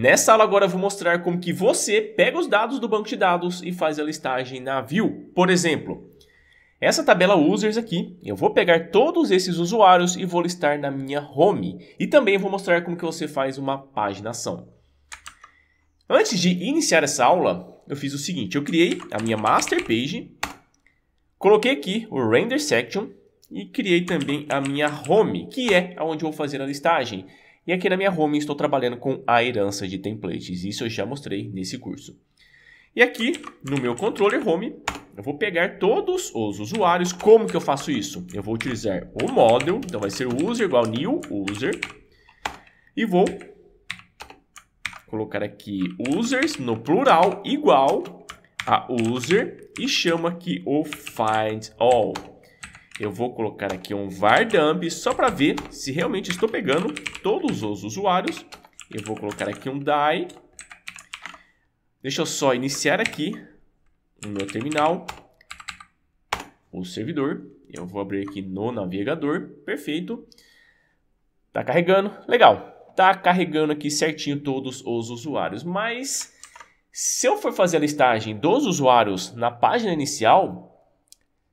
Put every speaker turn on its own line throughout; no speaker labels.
Nessa aula agora eu vou mostrar como que você pega os dados do banco de dados e faz a listagem na view. Por exemplo, essa tabela users aqui, eu vou pegar todos esses usuários e vou listar na minha home. E também vou mostrar como que você faz uma paginação. Antes de iniciar essa aula, eu fiz o seguinte, eu criei a minha master page, coloquei aqui o render section e criei também a minha home, que é onde eu vou fazer a listagem. E aqui na minha home estou trabalhando com a herança de templates, isso eu já mostrei nesse curso. E aqui no meu controller home, eu vou pegar todos os usuários. Como que eu faço isso? Eu vou utilizar o model, então vai ser user igual new user, e vou colocar aqui users no plural igual a user e chama aqui o find all. Eu vou colocar aqui um vardump só para ver se realmente estou pegando todos os usuários. Eu vou colocar aqui um die. Deixa eu só iniciar aqui no meu terminal o servidor. Eu vou abrir aqui no navegador. Perfeito. Tá carregando. Legal. Tá carregando aqui certinho todos os usuários. Mas se eu for fazer a listagem dos usuários na página inicial,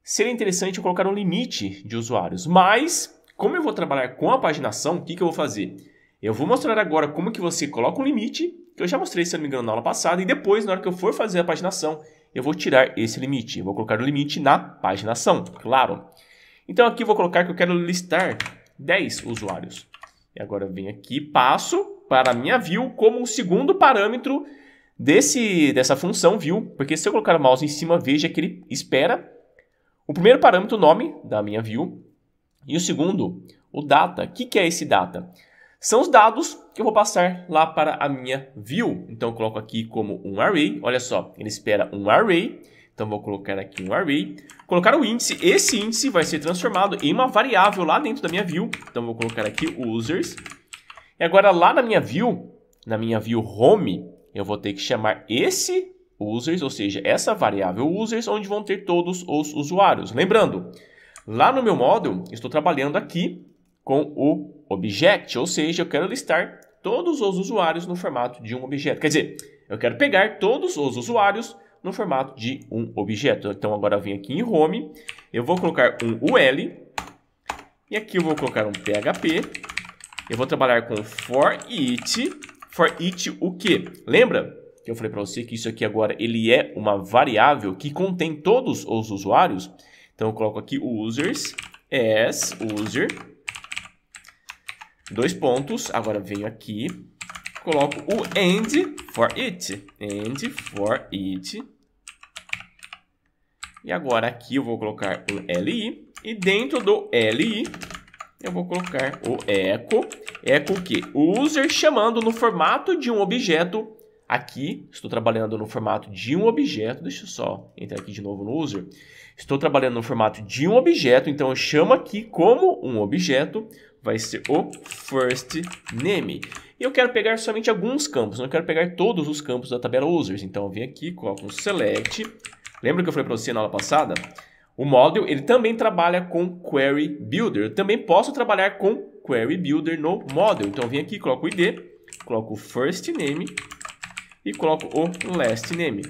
seria interessante eu colocar um limite de usuários. Mas, como eu vou trabalhar com a paginação, o que, que eu vou fazer? Eu vou mostrar agora como que você coloca um limite, que eu já mostrei, se não me engano, na aula passada, e depois, na hora que eu for fazer a paginação, eu vou tirar esse limite. Eu vou colocar o limite na paginação, claro. Então, aqui eu vou colocar que eu quero listar 10 usuários. E agora eu venho aqui, passo para a minha view como um segundo parâmetro desse, dessa função view, porque se eu colocar o mouse em cima, veja que ele espera o primeiro parâmetro, o nome da minha view. E o segundo, o data. O que, é esse data? São os dados que eu vou passar lá para a minha view. Então, eu coloco aqui como um array. Olha só, ele espera um array. Então, vou colocar aqui um array. Colocar o índice. Esse índice vai ser transformado em uma variável lá dentro da minha view. Então, vou colocar aqui users. E agora, lá na minha view, na minha view home, eu vou ter que chamar esse users, ou seja, essa variável users, onde vão ter todos os usuários. Lembrando, lá no meu módulo, estou trabalhando aqui com o object, ou seja, eu quero listar todos os usuários no formato de um objeto. Quer dizer, eu quero pegar todos os usuários no formato de um objeto. Então agora eu venho aqui em home, eu vou colocar um UL, e aqui eu vou colocar um PHP, eu vou trabalhar com for it, for it o que? Lembra? que eu falei para você que isso aqui agora ele é uma variável que contém todos os usuários. Então eu coloco aqui users, as user, dois pontos. Agora venho aqui, coloco o end for it, end for it. E agora aqui eu vou colocar o li e dentro do li eu vou colocar o echo. Echo que user chamando no formato de um objeto Aqui, estou trabalhando no formato de um objeto, deixa eu só entrar aqui de novo no user. Estou trabalhando no formato de um objeto, então eu chamo aqui como um objeto, vai ser o first name. E eu quero pegar somente alguns campos, não quero pegar todos os campos da tabela users. Então eu venho aqui, coloco um select. Lembra que eu falei para você na aula passada? O model, ele também trabalha com query builder. Eu também posso trabalhar com query builder no model. Então eu venho aqui, coloco o id, coloco o first name e coloco o last name.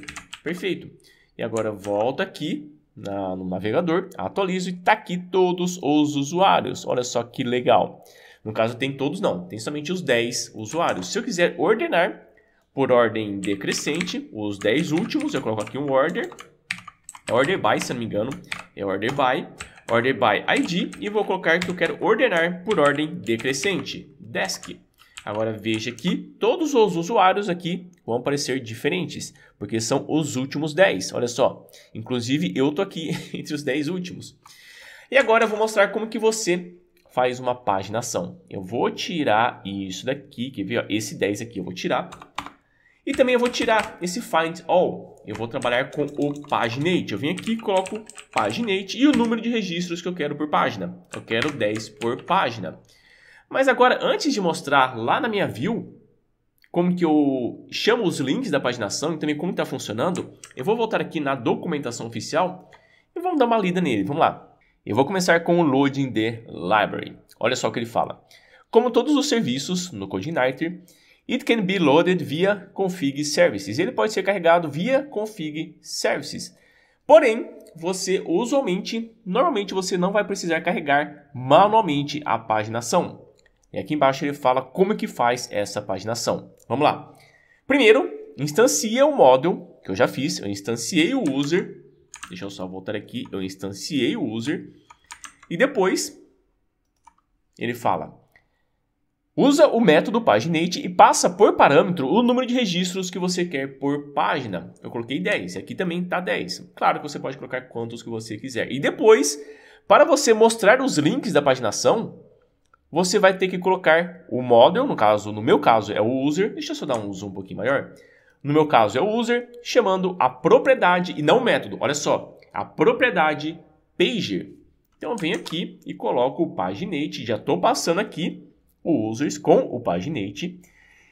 Perfeito. E agora volto aqui na, no navegador, atualizo e tá aqui todos os usuários. Olha só que legal. No caso tem todos não, tem somente os 10 usuários. Se eu quiser ordenar por ordem decrescente, os 10 últimos, eu coloco aqui um order, é order by, se não me engano, é order by, order by ID e vou colocar que eu quero ordenar por ordem decrescente, desk. Agora veja que todos os usuários aqui vão aparecer diferentes, porque são os últimos 10, olha só. Inclusive eu tô aqui entre os 10 últimos. E agora eu vou mostrar como que você faz uma paginação. Eu vou tirar isso daqui, quer ver? Ó, esse 10 aqui eu vou tirar. E também eu vou tirar esse find all. Eu vou trabalhar com o paginate. Eu venho aqui, coloco paginate e o número de registros que eu quero por página. Eu quero 10 por página. Mas agora, antes de mostrar lá na minha view como que eu chamo os links da paginação e também como está funcionando, eu vou voltar aqui na documentação oficial e vamos dar uma lida nele. Vamos lá. Eu vou começar com o Loading the Library. Olha só o que ele fala. Como todos os serviços no CodeIgniter, it can be loaded via config services. Ele pode ser carregado via config services. Porém, você usualmente, normalmente você não vai precisar carregar manualmente a paginação. E aqui embaixo ele fala como é que faz essa paginação. Vamos lá. Primeiro, instancia o model, que eu já fiz, eu instanciei o user. Deixa eu só voltar aqui, eu instanciei o user. E depois, ele fala, Usa o método paginate e passa por parâmetro o número de registros que você quer por página. Eu coloquei 10, aqui também está 10. Claro que você pode colocar quantos que você quiser. E depois, para você mostrar os links da paginação, você vai ter que colocar o model, no caso, no meu caso é o user, deixa eu só dar um zoom um pouquinho maior. No meu caso é o user, chamando a propriedade e não o método, olha só, a propriedade pager. Então eu venho aqui e coloco o paginate, já estou passando aqui o users com o paginate.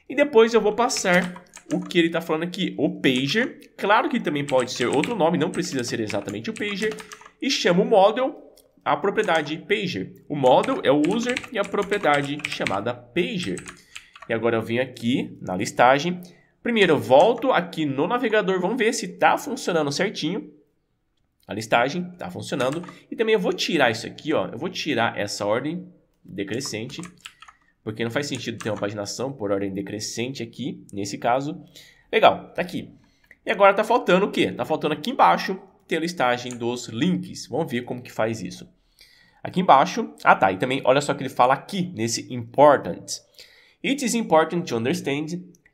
E depois eu vou passar o que ele está falando aqui, o pager. Claro que também pode ser outro nome, não precisa ser exatamente o pager. E chamo o model a propriedade pager. O model é o user e a propriedade chamada pager. E agora eu venho aqui na listagem. Primeiro eu volto aqui no navegador, vamos ver se está funcionando certinho. A listagem está funcionando. E também eu vou tirar isso aqui, ó. eu vou tirar essa ordem decrescente, porque não faz sentido ter uma paginação por ordem decrescente aqui, nesse caso. Legal, tá aqui. E agora tá faltando o quê? Tá faltando aqui embaixo ter a listagem dos links. Vamos ver como que faz isso. Aqui embaixo, ah tá, e também olha só que ele fala aqui nesse important. It is important to understand.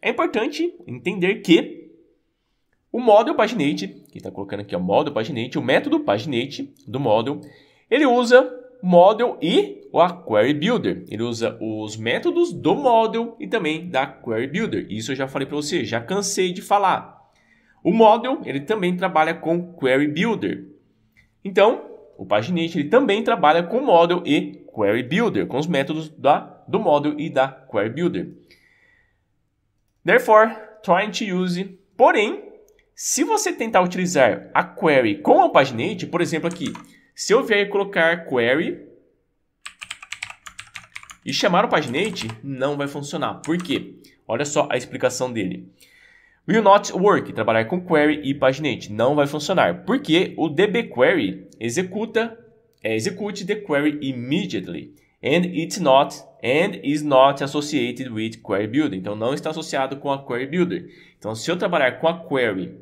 É importante entender que o model paginate, que está colocando aqui o model paginate, o método paginate do model, ele usa model e o query builder. Ele usa os métodos do model e também da query builder. Isso eu já falei para você, já cansei de falar. O model ele também trabalha com query builder. Então, o paginate ele também trabalha com model e query builder, com os métodos da, do model e da query builder. Therefore, trying to use. Porém, se você tentar utilizar a query com o paginate, por exemplo aqui, se eu vier colocar query e chamar o paginate, não vai funcionar. Por quê? Olha só a explicação dele. Will not work, trabalhar com query e paginate, não vai funcionar, porque o dbquery executa, é, execute the query immediately, and it's not, and is not associated with query builder, então não está associado com a query builder. Então, se eu trabalhar com a query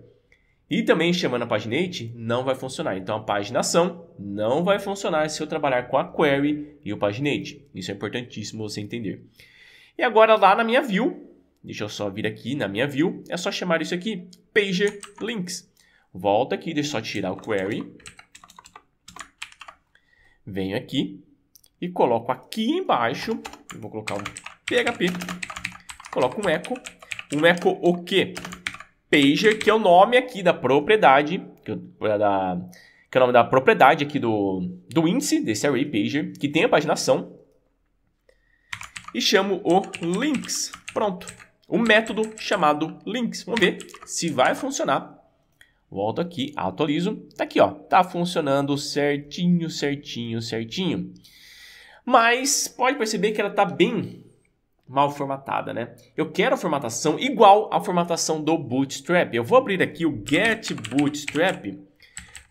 e também chamando a paginate, não vai funcionar. Então, a paginação não vai funcionar se eu trabalhar com a query e o paginate. Isso é importantíssimo você entender. E agora, lá na minha view, Deixa eu só vir aqui na minha view. É só chamar isso aqui, pager links. Volta aqui, deixa eu só tirar o query. Venho aqui e coloco aqui embaixo, vou colocar um PHP, coloco um echo. Um echo o quê? Pager, que é o nome aqui da propriedade, que, é da, que é o nome da propriedade aqui do, do índice desse array pager, que tem a paginação. E chamo o links. Pronto um método chamado links. Vamos ver se vai funcionar. Volto aqui, atualizo. Tá aqui, ó. Tá funcionando certinho, certinho, certinho. Mas pode perceber que ela tá bem mal formatada, né? Eu quero a formatação igual à formatação do Bootstrap. Eu vou abrir aqui o Get Bootstrap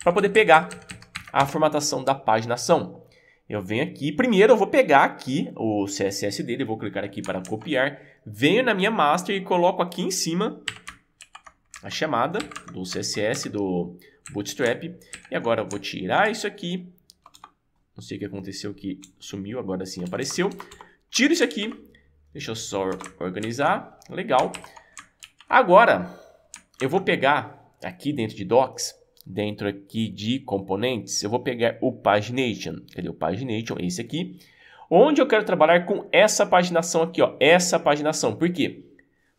para poder pegar a formatação da paginação. Eu venho aqui, primeiro eu vou pegar aqui o CSS dele, vou clicar aqui para copiar, venho na minha master e coloco aqui em cima a chamada do CSS, do Bootstrap. E agora eu vou tirar isso aqui. Não sei o que aconteceu que sumiu, agora sim apareceu. Tiro isso aqui. Deixa eu só organizar. Legal. Agora, eu vou pegar aqui dentro de Docs, dentro aqui de componentes, eu vou pegar o Pagination. Cadê o Pagination? Esse aqui. Onde eu quero trabalhar com essa paginação aqui, ó, essa paginação. Por quê?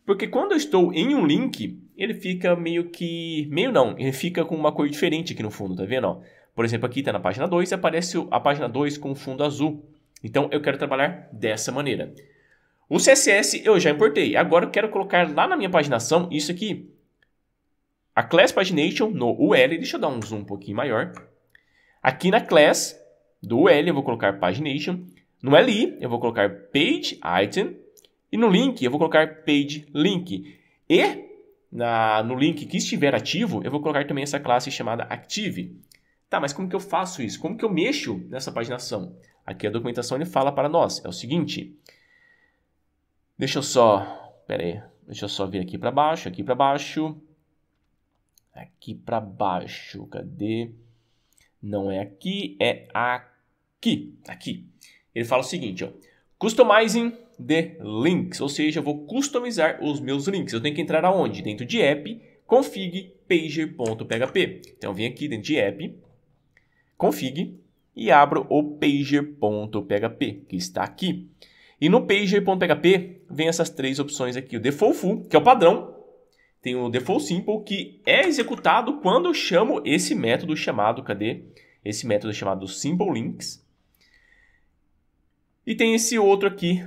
Porque quando eu estou em um link, ele fica meio que... Meio não, ele fica com uma cor diferente aqui no fundo, tá vendo? Ó? Por exemplo, aqui está na página 2 aparece a página 2 com fundo azul. Então, eu quero trabalhar dessa maneira. O CSS eu já importei. Agora eu quero colocar lá na minha paginação isso aqui. A class pagination no UL, deixa eu dar um zoom um pouquinho maior. Aqui na class do UL eu vou colocar pagination. No LI, eu vou colocar page item e no link eu vou colocar page link. E na, no link que estiver ativo, eu vou colocar também essa classe chamada active. Tá, mas como que eu faço isso? Como que eu mexo nessa paginação? Aqui a documentação ele fala para nós, é o seguinte. Deixa eu só, pera aí, deixa eu só vir aqui para baixo, aqui para baixo. Aqui para baixo, cadê? Não é aqui, é aqui, aqui. Ele fala o seguinte, ó, customizing the links, ou seja, eu vou customizar os meus links. Eu tenho que entrar aonde? Dentro de app, config pager.php. Então eu venho aqui dentro de app, config e abro o pager.php, que está aqui. E no pager.php vem essas três opções aqui, o default full, que é o padrão, tem o default simple que é executado quando eu chamo esse método chamado, cadê? Esse método chamado simple links. E tem esse outro aqui.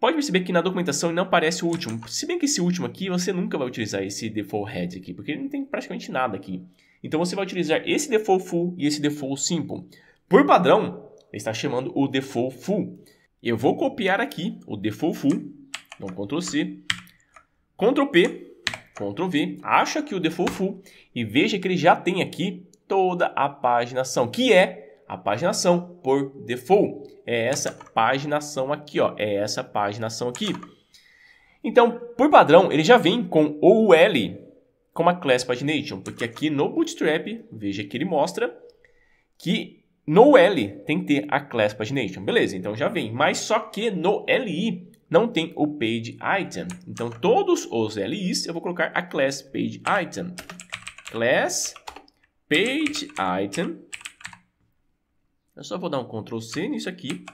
Pode perceber que na documentação ele não aparece o último. Se bem que esse último aqui, você nunca vai utilizar esse default head aqui, porque ele não tem praticamente nada aqui. Então você vai utilizar esse default full e esse default simple. Por padrão, ele está chamando o default full. Eu vou copiar aqui o default full, então Ctrl C, Ctrl P, Ctrl V, acho aqui o default full e veja que ele já tem aqui toda a paginação, que é a paginação por default. É essa paginação aqui, ó. É essa paginação aqui. Então, por padrão, ele já vem com OUL como a Class Pagination, porque aqui no Bootstrap, veja que ele mostra que no L tem que ter a Class Pagination. Beleza, então já vem. Mas só que no LI não tem o Page Item. Então, todos os LIs eu vou colocar a Class Page Item. Class Page Item eu só vou dar um Ctrl C nisso aqui.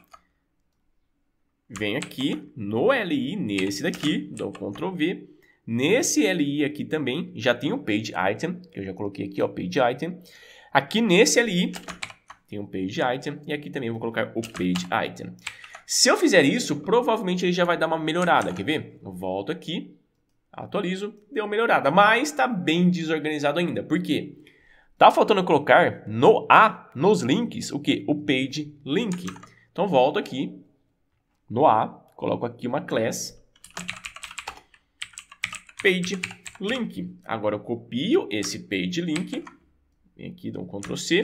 Venho aqui no LI, nesse daqui, dou Ctrl V. Nesse LI aqui também já tem o Page Item, que eu já coloquei aqui, ó, Page Item. Aqui nesse LI tem um Page Item e aqui também eu vou colocar o Page Item. Se eu fizer isso, provavelmente ele já vai dar uma melhorada, quer ver? Eu volto aqui, atualizo, deu uma melhorada, mas está bem desorganizado ainda. Por quê? Tá faltando colocar no A, nos links, o que? O page link. Então volto aqui no A, coloco aqui uma class page link. Agora eu copio esse page link, vem aqui, dou um Ctrl C,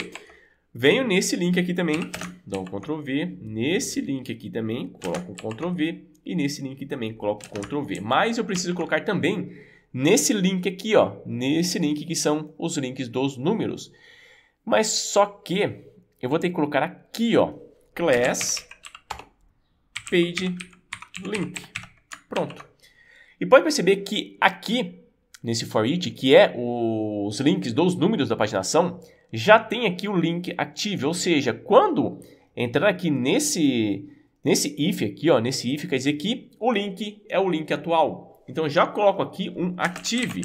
venho nesse link aqui também, dou um Ctrl V, nesse link aqui também, coloco um Ctrl V e nesse link também coloco um Ctrl V. Mas eu preciso colocar também nesse link aqui, ó, nesse link que são os links dos números. Mas só que eu vou ter que colocar aqui, ó, class page link. Pronto. E pode perceber que aqui nesse for each, que é os links dos números da paginação, já tem aqui o link active, ou seja, quando entrar aqui nesse nesse if aqui, ó, nesse if quer dizer que o link é o link atual. Então já coloco aqui um Active,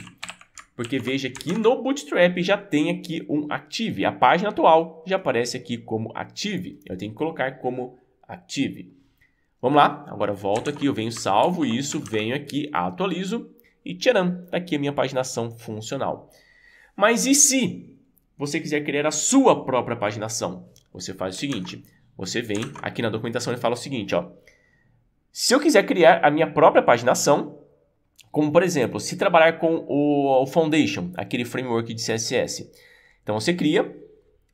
porque veja que no Bootstrap já tem aqui um Active. A página atual já aparece aqui como Active. Eu tenho que colocar como Active. Vamos lá, agora volto aqui, eu venho salvo isso, venho aqui, atualizo e tcharam, tá aqui a minha paginação funcional. Mas e se você quiser criar a sua própria paginação? Você faz o seguinte, você vem aqui na documentação e fala o seguinte, ó. Se eu quiser criar a minha própria paginação, como, por exemplo, se trabalhar com o, o Foundation, aquele framework de CSS. Então, você cria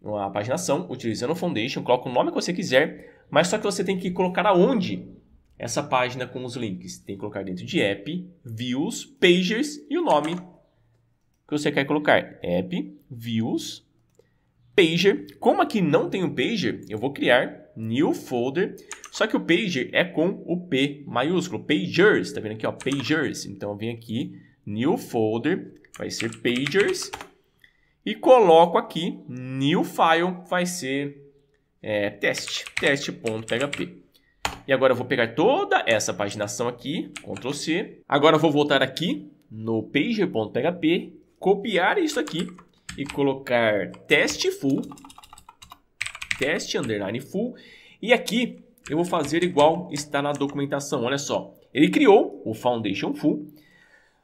uma paginação utilizando o Foundation, coloca o nome que você quiser, mas só que você tem que colocar aonde essa página com os links. Tem que colocar dentro de app, views, pages e o nome que você quer colocar. App, views, pager. Como aqui não tem um pager, eu vou criar new folder, só que o pager é com o P maiúsculo, pagers, tá vendo aqui, ó, pagers. Então eu venho aqui, new folder, vai ser pagers, e coloco aqui, new file, vai ser é, teste, teste.php. E agora eu vou pegar toda essa paginação aqui, Ctrl C. Agora eu vou voltar aqui no pager.php, copiar isso aqui e colocar teste full teste underline full. E aqui eu vou fazer igual está na documentação. Olha só, ele criou o foundation full,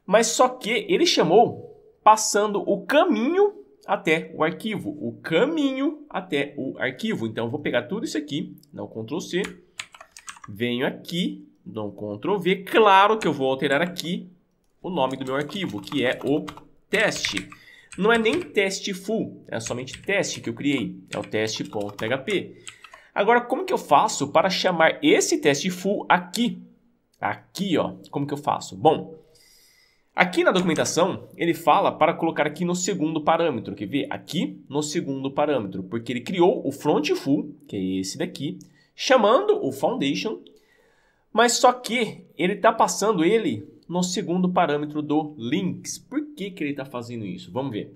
mas só que ele chamou passando o caminho até o arquivo, o caminho até o arquivo. Então eu vou pegar tudo isso aqui, dá um Ctrl C, venho aqui, dou um Ctrl V. Claro que eu vou alterar aqui o nome do meu arquivo, que é o teste. Não é nem teste full, é somente teste que eu criei, é o teste.php. Agora, como que eu faço para chamar esse teste full aqui? Aqui, ó, como que eu faço? Bom, aqui na documentação ele fala para colocar aqui no segundo parâmetro, quer ver? Aqui no segundo parâmetro, porque ele criou o front full, que é esse daqui, chamando o foundation, mas só que ele está passando ele no segundo parâmetro do links. Por que, que ele está fazendo isso. Vamos ver.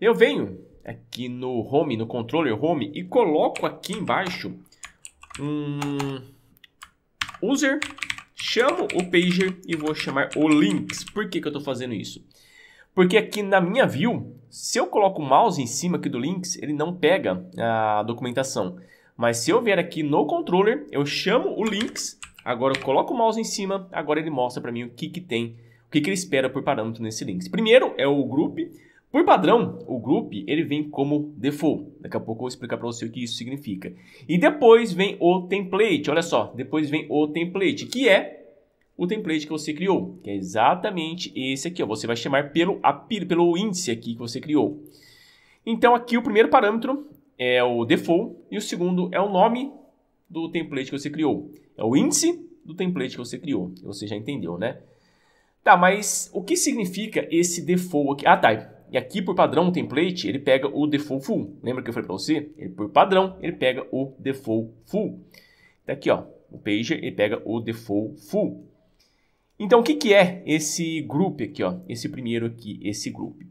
Eu venho aqui no Home, no Controller Home, e coloco aqui embaixo um user, chamo o pager e vou chamar o links. Por que, que eu estou fazendo isso? Porque aqui na minha view, se eu coloco o mouse em cima aqui do links, ele não pega a documentação. Mas se eu vier aqui no controller, eu chamo o links, agora eu coloco o mouse em cima, agora ele mostra para mim o que, que tem que, que ele espera por parâmetro nesse links? Primeiro é o group. Por padrão, o group ele vem como default. Daqui a pouco eu vou explicar para você o que isso significa. E depois vem o template. Olha só, depois vem o template, que é o template que você criou, que é exatamente esse aqui. Ó. Você vai chamar pelo, pelo índice aqui que você criou. Então aqui o primeiro parâmetro é o default e o segundo é o nome do template que você criou. É o índice do template que você criou. Você já entendeu, né? Tá, mas o que significa esse default aqui? Ah, tá. E aqui, por padrão, o template, ele pega o default full. Lembra que eu falei para você? Ele, por padrão, ele pega o default full. Tá aqui, ó. O pager, ele pega o default full. Então, o que, que é esse group aqui, ó? Esse primeiro aqui, esse group.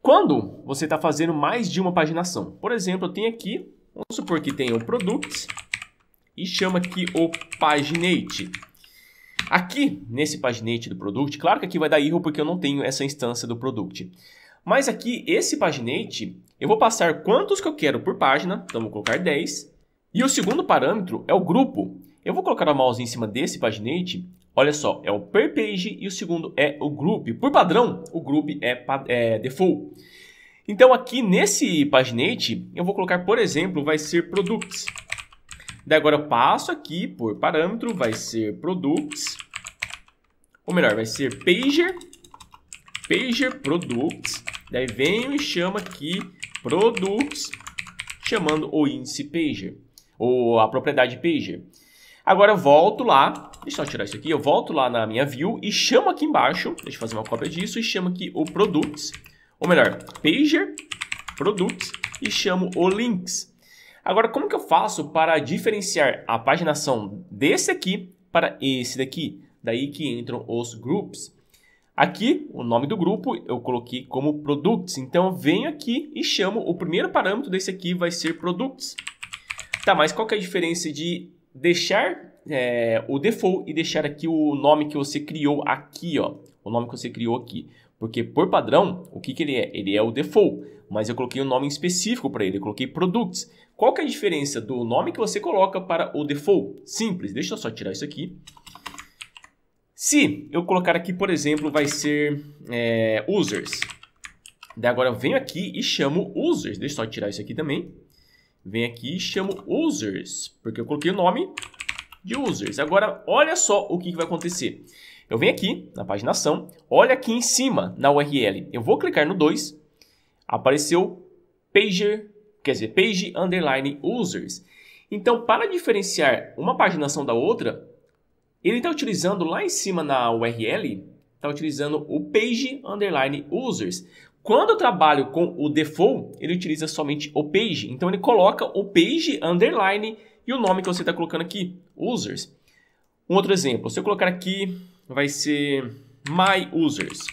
Quando você está fazendo mais de uma paginação. Por exemplo, eu tenho aqui, vamos supor que tenha o product e chama aqui o paginate. Aqui, nesse paginete do Product, claro que aqui vai dar erro porque eu não tenho essa instância do Product. Mas aqui, esse paginete, eu vou passar quantos que eu quero por página, então vou colocar 10. E o segundo parâmetro é o grupo. Eu vou colocar o mouse em cima desse paginete. olha só, é o per page e o segundo é o group. Por padrão, o group é, é default. Então aqui nesse paginete, eu vou colocar, por exemplo, vai ser products. Daí agora eu passo aqui por parâmetro, vai ser products. Ou melhor, vai ser pager, pager products. Daí venho e chama aqui products, chamando o índice pager, ou a propriedade pager. Agora eu volto lá, deixa eu tirar isso aqui, eu volto lá na minha view e chamo aqui embaixo, deixa eu fazer uma cópia disso, e chamo aqui o products, ou melhor, pager, products, e chamo o links. Agora, como que eu faço para diferenciar a paginação desse aqui para esse daqui? daí que entram os groups. Aqui, o nome do grupo eu coloquei como products. Então, eu venho aqui e chamo o primeiro parâmetro desse aqui vai ser products. Tá, mas qual que é a diferença de deixar é, o default e deixar aqui o nome que você criou aqui, ó? O nome que você criou aqui. Porque por padrão, o que, que ele é? Ele é o default, mas eu coloquei um nome específico para ele, eu coloquei products. Qual que é a diferença do nome que você coloca para o default? Simples, deixa eu só tirar isso aqui. Se eu colocar aqui, por exemplo, vai ser é, users. Daí agora eu venho aqui e chamo users. Deixa eu só tirar isso aqui também. Venho aqui e chamo users, porque eu coloquei o nome de users. Agora, olha só o que, vai acontecer. Eu venho aqui na paginação, olha aqui em cima na URL. Eu vou clicar no 2, apareceu pager, quer dizer, page underline users. Então, para diferenciar uma paginação da outra, ele está utilizando lá em cima na URL, está utilizando o page underline users. Quando eu trabalho com o default, ele utiliza somente o page. Então ele coloca o page underline e o nome que você está colocando aqui, users. Um outro exemplo, se eu colocar aqui, vai ser my users.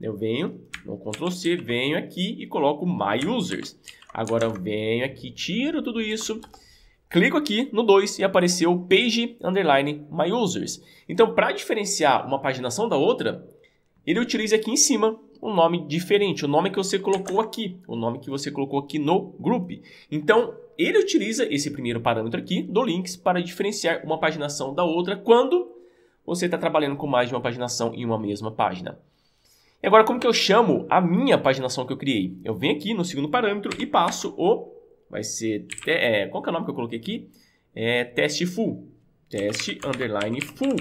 Eu venho, no Ctrl C, venho aqui e coloco my users. Agora eu venho aqui, tiro tudo isso clico aqui no 2 e apareceu Page Underline My Users. Então, para diferenciar uma paginação da outra, ele utiliza aqui em cima um nome diferente, o nome que você colocou aqui, o nome que você colocou aqui no group. Então, ele utiliza esse primeiro parâmetro aqui do links para diferenciar uma paginação da outra quando você está trabalhando com mais de uma paginação em uma mesma página. E agora, como que eu chamo a minha paginação que eu criei? Eu venho aqui no segundo parâmetro e passo o vai ser, é, qual que é o nome que eu coloquei aqui? É teste full, teste underline full.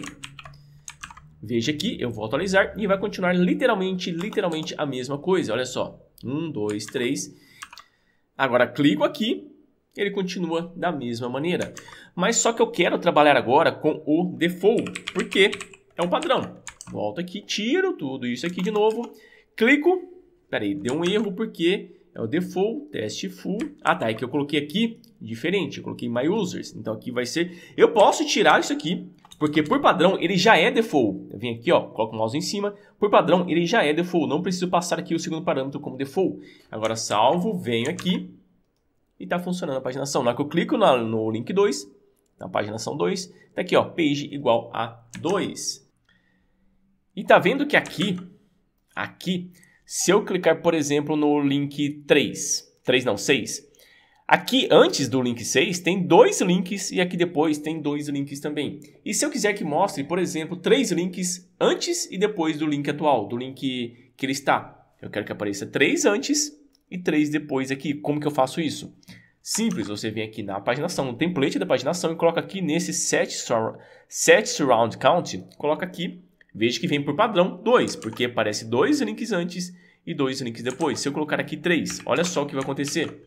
Veja aqui, eu vou atualizar e vai continuar literalmente, literalmente a mesma coisa. Olha só, um, dois, três. Agora clico aqui, ele continua da mesma maneira. Mas só que eu quero trabalhar agora com o default, porque é um padrão. Volto aqui, tiro tudo isso aqui de novo, clico. Peraí, deu um erro porque é o default, teste full. Ah, tá, é que eu coloquei aqui diferente, eu coloquei my users. Então aqui vai ser... Eu posso tirar isso aqui, porque por padrão ele já é default. Eu venho aqui, ó, coloco o mouse em cima. Por padrão ele já é default, não preciso passar aqui o segundo parâmetro como default. Agora salvo, venho aqui e tá funcionando a paginação. Na hora que eu clico na, no link 2, na paginação 2, tá aqui, ó, page igual a 2. E tá vendo que aqui, aqui, se eu clicar, por exemplo, no link 3, 3 não, 6, Aqui, antes do link 6, tem dois links e aqui depois tem dois links também. E se eu quiser que mostre, por exemplo, três links antes e depois do link atual, do link que ele está. Eu quero que apareça três antes e três depois aqui. Como que eu faço isso? Simples, você vem aqui na paginação, no template da paginação e coloca aqui nesse set, sur set surround count, coloca aqui Veja que vem por padrão 2, porque aparece dois links antes e dois links depois. Se eu colocar aqui 3, olha só o que vai acontecer.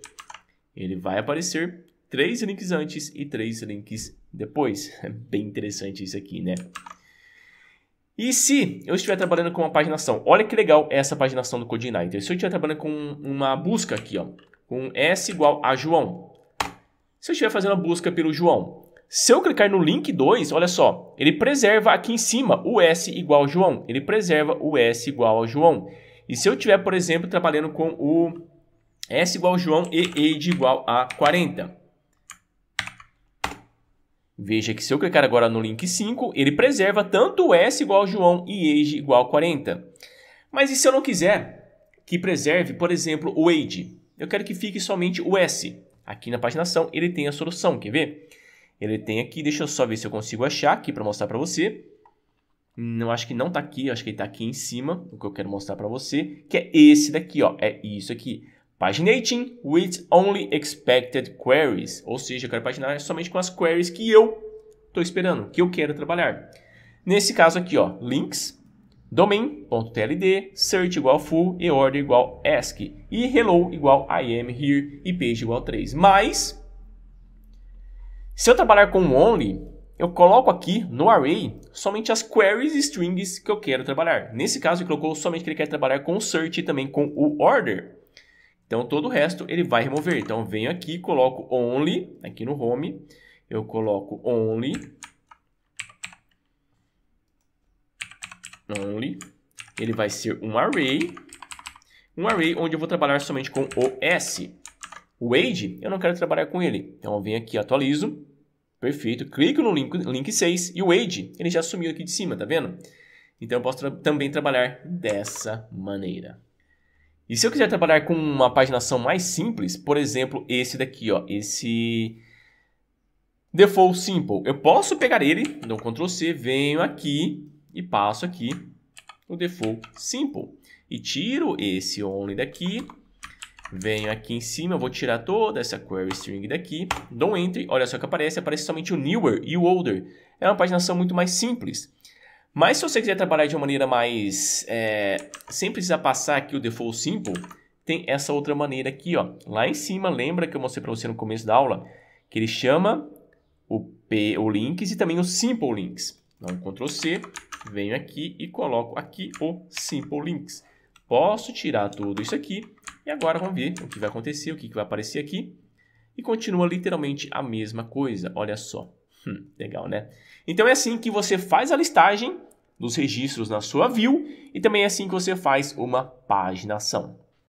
Ele vai aparecer três links antes e três links depois. É bem interessante isso aqui, né? E se eu estiver trabalhando com uma paginação, olha que legal essa paginação do CodeIgniter. Se eu estiver trabalhando com uma busca aqui, ó, com S igual a João. Se eu estiver fazendo a busca pelo João, se eu clicar no link 2, olha só, ele preserva aqui em cima o S igual a João. Ele preserva o S igual a João. E se eu tiver, por exemplo, trabalhando com o S igual a João e age igual a 40. Veja que se eu clicar agora no link 5, ele preserva tanto o S igual a João e age igual a 40. Mas e se eu não quiser que preserve, por exemplo, o age? Eu quero que fique somente o S. Aqui na paginação ele tem a solução, quer ver? Ele tem aqui, deixa eu só ver se eu consigo achar aqui para mostrar para você. Não acho que não está aqui, acho que ele tá aqui em cima, o que eu quero mostrar para você, que é esse daqui, ó, é isso aqui. Paginating with only expected queries, ou seja, eu quero paginar somente com as queries que eu estou esperando, que eu quero trabalhar. Nesse caso aqui, ó, links, domain.tld, search igual full e order igual ask, e hello igual I am here e page igual 3. Mas se eu trabalhar com only, eu coloco aqui no array somente as queries e strings que eu quero trabalhar. Nesse caso, ele colocou somente que ele quer trabalhar com o search e também com o order. Então, todo o resto ele vai remover. Então, venho aqui, coloco only, aqui no home, eu coloco only, only, ele vai ser um array, um array onde eu vou trabalhar somente com o s. O Age eu não quero trabalhar com ele. Então eu venho aqui, atualizo. Perfeito. Clico no link, link 6 e o Age ele já sumiu aqui de cima, tá vendo? Então eu posso tra também trabalhar dessa maneira. E se eu quiser trabalhar com uma paginação mais simples, por exemplo, esse daqui, ó, esse default simple, eu posso pegar ele, dou Ctrl C, venho aqui e passo aqui o default simple e tiro esse only daqui Venho aqui em cima, vou tirar toda essa query string daqui, dou um enter, olha só que aparece, aparece somente o newer e o older. É uma paginação muito mais simples. Mas se você quiser trabalhar de uma maneira mais... É, sem precisar passar aqui o default simple, tem essa outra maneira aqui, ó. Lá em cima, lembra que eu mostrei para você no começo da aula, que ele chama o, P, o links e também o simple links. Então, Ctrl C, venho aqui e coloco aqui o simple links. Posso tirar tudo isso aqui e agora vamos ver o que vai acontecer, o que vai aparecer aqui. E continua literalmente a mesma coisa, olha só. Hum, legal, né? Então é assim que você faz a listagem dos registros na sua view e também é assim que você faz uma paginação.